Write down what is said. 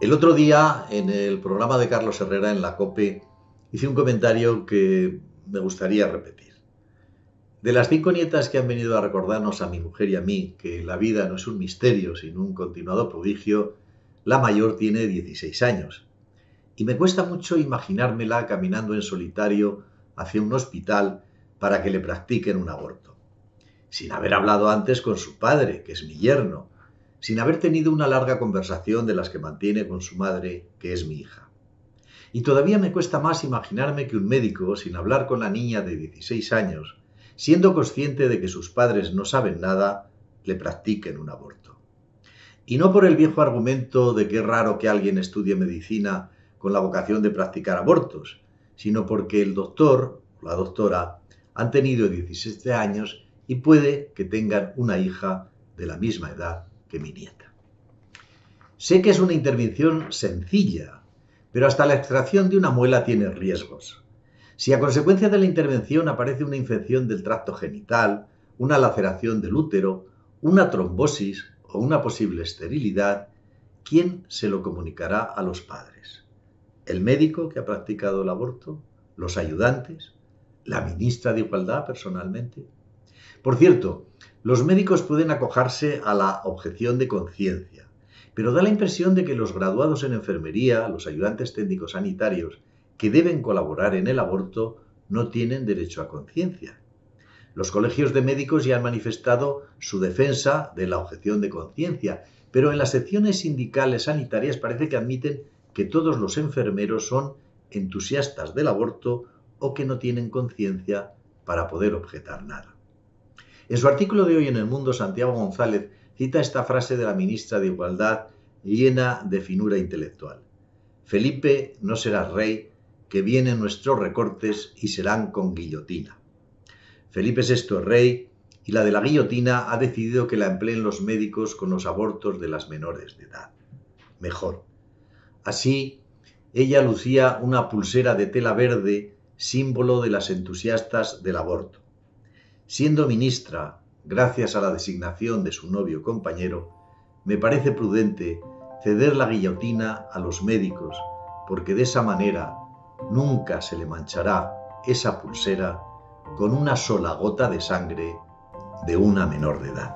El otro día, en el programa de Carlos Herrera en la COPE, hice un comentario que me gustaría repetir. De las cinco nietas que han venido a recordarnos a mi mujer y a mí que la vida no es un misterio, sino un continuado prodigio, la mayor tiene 16 años. Y me cuesta mucho imaginármela caminando en solitario hacia un hospital para que le practiquen un aborto sin haber hablado antes con su padre, que es mi yerno, sin haber tenido una larga conversación de las que mantiene con su madre, que es mi hija. Y todavía me cuesta más imaginarme que un médico, sin hablar con la niña de 16 años, siendo consciente de que sus padres no saben nada, le practiquen un aborto. Y no por el viejo argumento de que es raro que alguien estudie medicina con la vocación de practicar abortos, sino porque el doctor o la doctora han tenido 17 años y puede que tengan una hija de la misma edad que mi nieta. Sé que es una intervención sencilla, pero hasta la extracción de una muela tiene riesgos. Si a consecuencia de la intervención aparece una infección del tracto genital, una laceración del útero, una trombosis o una posible esterilidad, ¿quién se lo comunicará a los padres? ¿El médico que ha practicado el aborto? ¿Los ayudantes? ¿La ministra de Igualdad personalmente? Por cierto, los médicos pueden acojarse a la objeción de conciencia, pero da la impresión de que los graduados en enfermería, los ayudantes técnicos sanitarios, que deben colaborar en el aborto, no tienen derecho a conciencia. Los colegios de médicos ya han manifestado su defensa de la objeción de conciencia, pero en las secciones sindicales sanitarias parece que admiten que todos los enfermeros son entusiastas del aborto o que no tienen conciencia para poder objetar nada. En su artículo de hoy en El Mundo, Santiago González cita esta frase de la ministra de Igualdad llena de finura intelectual. Felipe, no será rey, que vienen nuestros recortes y serán con guillotina. Felipe VI es rey y la de la guillotina ha decidido que la empleen los médicos con los abortos de las menores de edad. Mejor. Así, ella lucía una pulsera de tela verde, símbolo de las entusiastas del aborto. Siendo ministra, gracias a la designación de su novio compañero, me parece prudente ceder la guillotina a los médicos, porque de esa manera nunca se le manchará esa pulsera con una sola gota de sangre de una menor de edad.